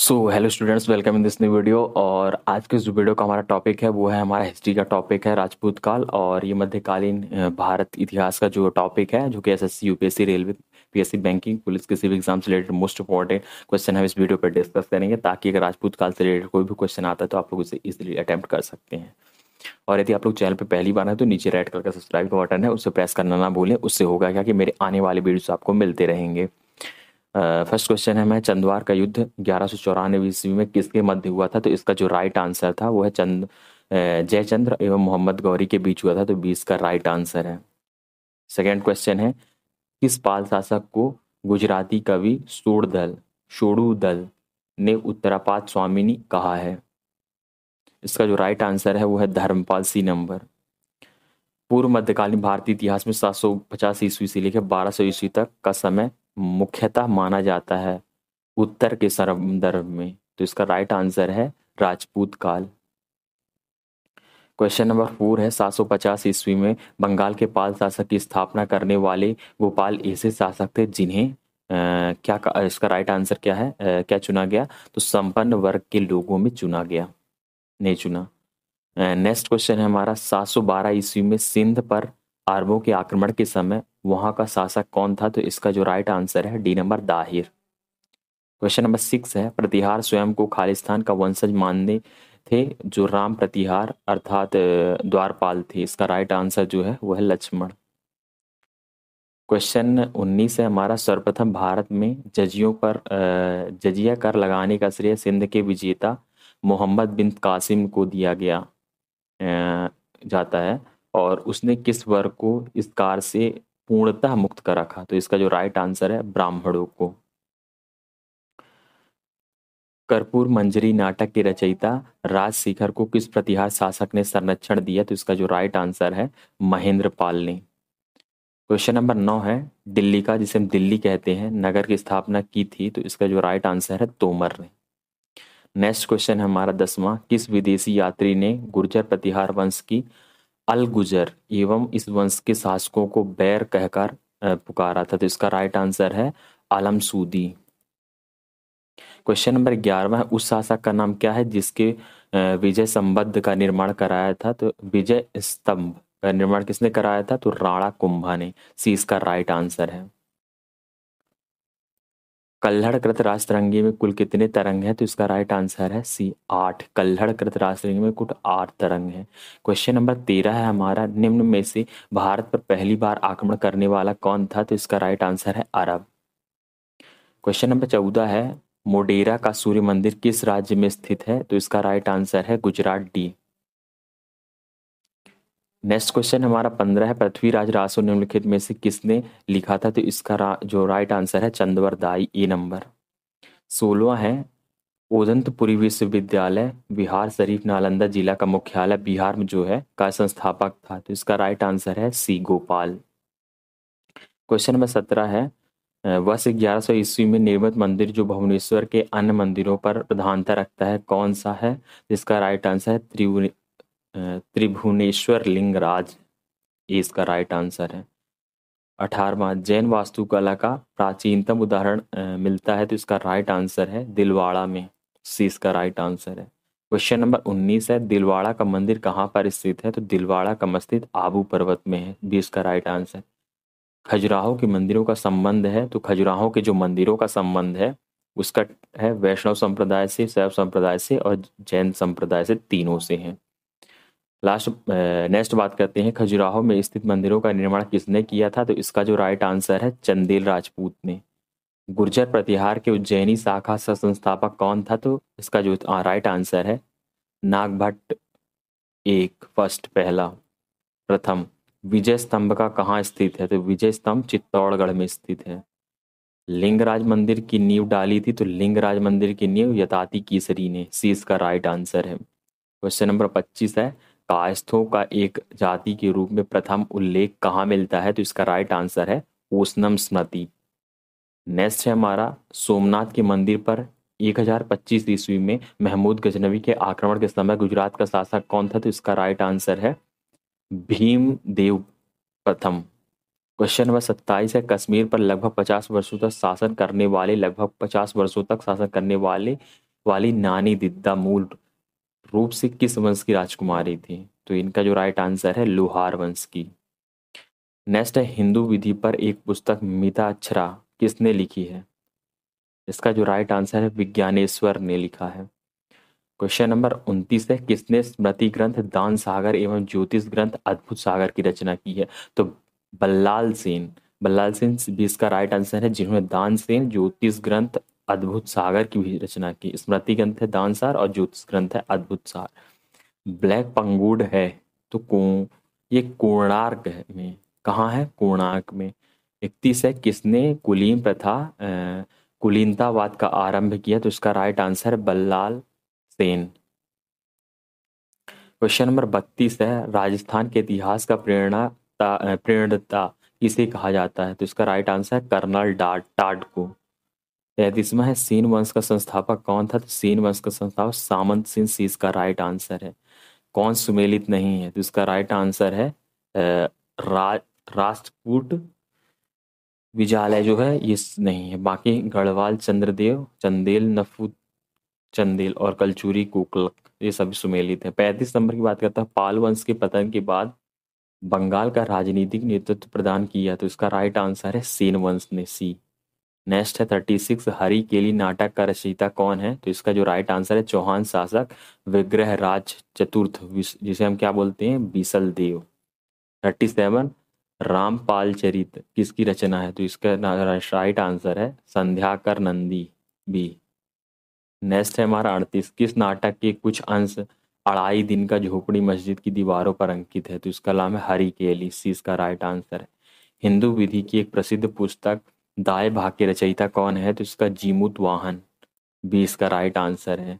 so hello students welcome in this new video और आज के जो वीडियो का हमारा टॉपिक है वो है हमारा हिस्ट्री का टॉपिक है राजपूत काल और ये मध्यकालीन भारत इतिहास का जो टॉपिक है जो कि SSC UPSC railway PSC banking police के सिविल एग्जाम से रिलेटेड मोस्ट इंपॉर्टेंट क्वेश्चन हम इस वीडियो पर डिस्कस करेंगे ताकि अगर राजपूत काल से रिलेटेड कोई भी क्वेश्चन आता है तो आप लोग उसे इजिली अटैम्प्ट कर सकते हैं और यदि आप लोग चैनल पर पहली बार हैं तो नीचे रेड कलर का सब्सक्राइब का बटन है उसे प्रेस करना ना भूलें उससे होगा क्या कि मेरे आने वाले वीडियोज आपको मिलते रहेंगे फर्स्ट क्वेश्चन है मैं चंदवार का युद्ध ग्यारह सौ चौरानवे ईस्वी में किसके मध्य हुआ था तो इसका जो राइट आंसर था वो है चंद जयचंद्र एवं मोहम्मद गौरी के बीच हुआ था तो बीस का राइट आंसर है सेकेंड क्वेश्चन है किस पाल शासक को गुजराती कवि सोड़दल दल ने उत्तरापात स्वामिनी कहा है इसका जो राइट आंसर है वो है धर्मपाल सी नंबर पूर्व मध्यकालीन भारतीय इतिहास में सात सौ पचास ईस्वी से लेकर बारह सौ ईस्वी तक का समय मुख्यतः माना जाता है उत्तर के संदर्भ में तो इसका राइट आंसर है राजपूत काल क्वेश्चन नंबर फोर है 750 ईस्वी में बंगाल के पाल शासक की स्थापना करने वाले गोपाल ऐसे शासक थे जिन्हें क्या का, इसका राइट आंसर क्या है आ, क्या चुना गया तो संपन्न वर्ग के लोगों में चुना गया नहीं चुना नेक्स्ट क्वेश्चन है हमारा 712 ईस्वी में सिंध पर आरबों के आक्रमण के समय वहां का शासक कौन था तो इसका जो राइट आंसर है D number Dahir question number six है प्रतिहार स्वयं को खालिस्तान का वंशज मानने थे जो राम प्रतिहार अर्थात द्वारपाल थे इसका राइट आंसर जो है वह है लक्ष्मण क्वेश्चन उन्नीस है हमारा सर्वप्रथम भारत में जजियों पर जजिया कर लगाने का श्रेय सिंध के विजेता मोहम्मद बिन कासिम को दिया गया जाता है और उसने किस वर्ग को इस कार से पूर्णतः मुक्त कर रखा तो इसका जो राइट आंसर है ब्राह्मणों को कर्पूर मंजरी नाटक के रचयिता शिखर को किस प्रतिहार शासक ने संरक्षण दिया तो इसका जो राइट आंसर है महेंद्र पाल ने क्वेश्चन नंबर नौ है दिल्ली का जिसे हम दिल्ली कहते हैं नगर की स्थापना की थी तो इसका जो राइट आंसर है तोमर ने नेक्स्ट क्वेश्चन हमारा दसवां किस विदेशी यात्री ने गुर्जर प्रतिहार वंश की अलगुजर एवं इस वंश के शासकों को बैर कहकर पुकारा था तो इसका राइट आंसर है सूदी क्वेश्चन नंबर ग्यारह उस शासक का नाम क्या है जिसके विजय संबद्ध का निर्माण कराया था तो विजय स्तंभ का निर्माण किसने कराया था तो राणा कुंभा ने सी इसका राइट आंसर है कल्हड़ कृत में कुल कितने तरंग हैं तो इसका राइट आंसर है सी आठ कल्हड़ कृत में कुल आठ तरंग हैं क्वेश्चन नंबर तेरह है हमारा निम्न में से भारत पर पहली बार आक्रमण करने वाला कौन था तो इसका राइट आंसर है अरब क्वेश्चन नंबर चौदह है मोडेरा का सूर्य मंदिर किस राज्य में स्थित है तो इसका राइट आंसर है गुजरात डी नेक्स्ट क्वेश्चन हमारा पंद्रह है पृथ्वीराज रासो निम्नलिखित में से किसने लिखा था तो इसका रा, जो राइट आंसर है चंदवर दाई ए नंबर सोलवा है ओदंतपुरी विश्वविद्यालय बिहार शरीफ नालंदा जिला का मुख्यालय बिहार में जो है का संस्थापक था तो इसका राइट आंसर है सी गोपाल क्वेश्चन नंबर सत्रह है वर्ष ग्यारह सौ ईस्वी में निर्मित मंदिर जो भुवनेश्वर के अन्य मंदिरों पर प्रधानता रखता है कौन सा है तो इसका राइट आंसर है त्रिभुवनेश्वर लिंगराज ये इसका राइट आंसर है अठारवा जैन वास्तुकला का प्राचीनतम उदाहरण मिलता है तो इसका राइट आंसर है दिलवाड़ा में सी इसका राइट आंसर है क्वेश्चन नंबर उन्नीस है दिलवाड़ा का मंदिर कहाँ पर स्थित है तो दिलवाड़ा का मस्जिद आबू पर्वत में है बी इसका राइट आंसर खजुराहो के मंदिरों का संबंध है तो खजुराहो के जो मंदिरों का संबंध है उसका है वैष्णव संप्रदाय से शैव संप्रदाय से और जैन संप्रदाय से तीनों से है लास्ट नेक्स्ट बात करते हैं खजुराहो में स्थित मंदिरों का निर्माण किसने किया था तो इसका जो राइट आंसर है चंदेल राजपूत ने गुर्जर प्रतिहार के उज्जैनी शाखा सह संस्थापक कौन था तो इसका जो राइट आंसर है नागभट्ट एक फर्स्ट पहला प्रथम विजय स्तंभ का कहाँ स्थित है तो विजय स्तंभ चित्तौड़गढ़ में स्थित है लिंगराज मंदिर की नींव डाली थी तो लिंगराज मंदिर की नींव यताती कीसरी ने सी इसका राइट आंसर है क्वेश्चन नंबर पच्चीस है कायस्थों का एक जाति के रूप में प्रथम उल्लेख कहाँ मिलता है तो इसका राइट आंसर है ओसनम स्मृति नेक्स्ट है हमारा सोमनाथ के मंदिर पर 1025 ईस्वी में महमूद गजनवी के आक्रमण के समय गुजरात का शासक कौन था तो इसका राइट आंसर है भीम देव प्रथम क्वेश्चन नंबर सत्ताईस है कश्मीर पर लगभग पचास वर्षों तक शासन करने वाले लगभग पचास वर्षों तक शासन करने वाले वाली नानी दिद्दा मूल रूप सिंह किस वंश की राजकुमारी थी तो इनका जो राइट आंसर है लोहार वंश की नेक्स्ट है हिंदू विधि पर एक पुस्तक मिता अक्षरा किसने लिखी है इसका जो राइट आंसर है विज्ञानेश्वर ने लिखा है क्वेश्चन नंबर उनतीस है किसने स्मृति ग्रंथ दान सागर एवं ज्योतिष ग्रंथ अद्भुत सागर की रचना की है तो बल्लाल सेन बल्लाल सेन भी इसका राइट आंसर है जिन्होंने दान सेन ज्योतिष ग्रंथ अद्भुत सागर की भी रचना की स्मृति ग्रंथ है दानसार और ज्योतिष ग्रंथ है अद्भुत सार ब्लैक पंगुड है तो को ये कोणार्क में कहाँ है कोणार्क में इकतीस है किसने कुलीन प्रथा कुलीनतावाद का आरंभ किया तो इसका राइट आंसर है बल्लाल सेन क्वेश्चन नंबर बत्तीस है राजस्थान के इतिहास का प्रेरणा प्रेरणता इसे कहा जाता है तो इसका राइट आंसर है कर्नल डाट टाट को तैतीसवा है सीन वंश का संस्थापक कौन था तो सीन वंश का संस्थापक सामंत सिंह सी इसका राइट आंसर है कौन सुमेलित नहीं है तो इसका राइट आंसर है रा, राष्ट्रकूट विजालय जो है ये नहीं है बाकी गढ़वाल चंद्रदेव चंदेल नफू चंदेल और कलचूरी कोकलक ये सभी सुमेलित हैं पैंतीस नंबर की बात करता है पाल वंश के पतन के बाद बंगाल का राजनीतिक नेतृत्व प्रदान किया तो इसका राइट आंसर है सेन वंश ने सी नेक्स्ट है थर्टी सिक्स हरी केली नाटक का रचयिता कौन है तो इसका जो राइट आंसर है चौहान शासक विग्रह राज चतुर्थ जिसे हम क्या बोलते हैं बीसल देव थर्टी सेवन रामपाल चरित किसकी रचना है तो इसका राइट आंसर है संध्याकर नंदी बी नेक्स्ट है हमारा अड़तीस किस नाटक के कुछ अंश अढ़ाई दिन का झोपड़ी मस्जिद की दीवारों पर अंकित है तो इसका नाम है हरी केली सी इसका राइट आंसर है हिंदू विधि की एक प्रसिद्ध पुस्तक दाएं भाग के रचयिता कौन है तो इसका जीमूत वाहन भी इसका राइट आंसर है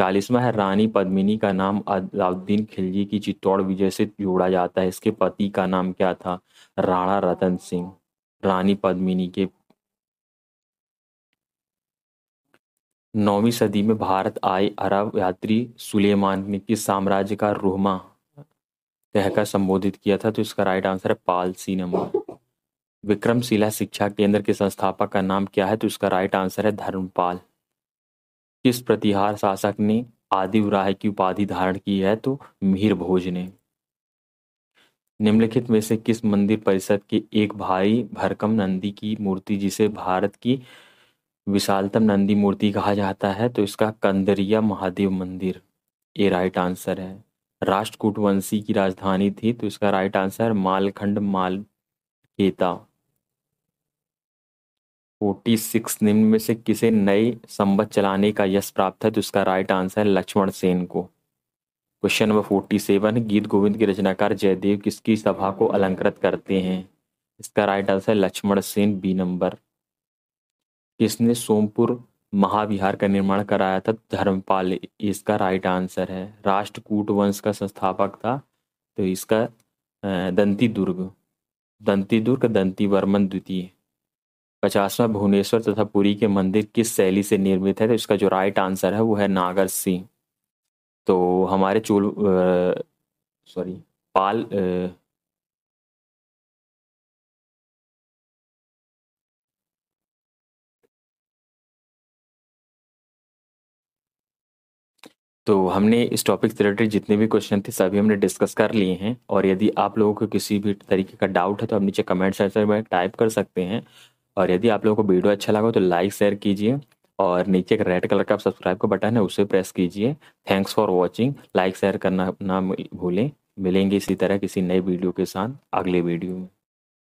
चालीसवा है रानी पद्मिनी का नाम अलाउद्दीन खिलजी की चित्तौड़ विजय से जोड़ा जाता है इसके पति का नाम क्या था राणा रतन सिंह रानी पद्मिनी के नौवीं सदी में भारत आए अरब यात्री सुलेमान ने किस साम्राज्य का रोहमा कहकर संबोधित किया था तो इसका राइट आंसर है पालसी नंबर विक्रमशिला शिक्षा केंद्र के संस्थापक का नाम क्या है तो इसका राइट आंसर है धर्मपाल किस प्रतिहार शासक ने आदिव राय की उपाधि धारण की है तो मीर भोज ने निम्नलिखित में से किस मंदिर परिषद के एक भाई भरकम नंदी की मूर्ति जिसे भारत की विशालतम नंदी मूर्ति कहा जाता है तो इसका कंदरिया महादेव मंदिर ये राइट आंसर है राष्ट्रकूट वंशी की राजधानी थी तो इसका राइट आंसर मालखंड माल केता फोर्टी सिक्स निम्न में से किसे नए संबद्ध चलाने का यश प्राप्त है तो इसका राइट आंसर है लक्ष्मण सेन को क्वेश्चन नंबर फोर्टी सेवन गीत गोविंद के रचनाकार जयदेव किसकी सभा को अलंकृत करते हैं इसका राइट आंसर है लक्ष्मण सेन बी नंबर किसने सोमपुर महाविहार का निर्माण कराया था धर्मपाल इसका राइट आंसर है राष्ट्रकूट वंश का संस्थापक था तो इसका दंती दुर्ग दंती दुर्ग दंती वर्मन द्वितीय पचासवा भुवनेश्वर तथा पुरी के मंदिर किस शैली से निर्मित है तो इसका जो राइट आंसर है वो है नागर सिंह तो हमारे चोल सॉरी पाल आ, तो हमने इस टॉपिक से रिलेटेड जितने भी क्वेश्चन थे सभी हमने डिस्कस कर लिए हैं और यदि आप लोगों को किसी भी तरीके का डाउट है तो आप नीचे कमेंट सेक्शन में टाइप कर सकते हैं और यदि आप लोगों को वीडियो अच्छा लगा तो लाइक शेयर कीजिए और नीचे एक रेड कलर का सब्सक्राइब का बटन है उसे प्रेस कीजिए thanks for watching like share करना ना भूलें मिलेंगे इसी तरह किसी नए वीडियो के साथ अगले वीडियो में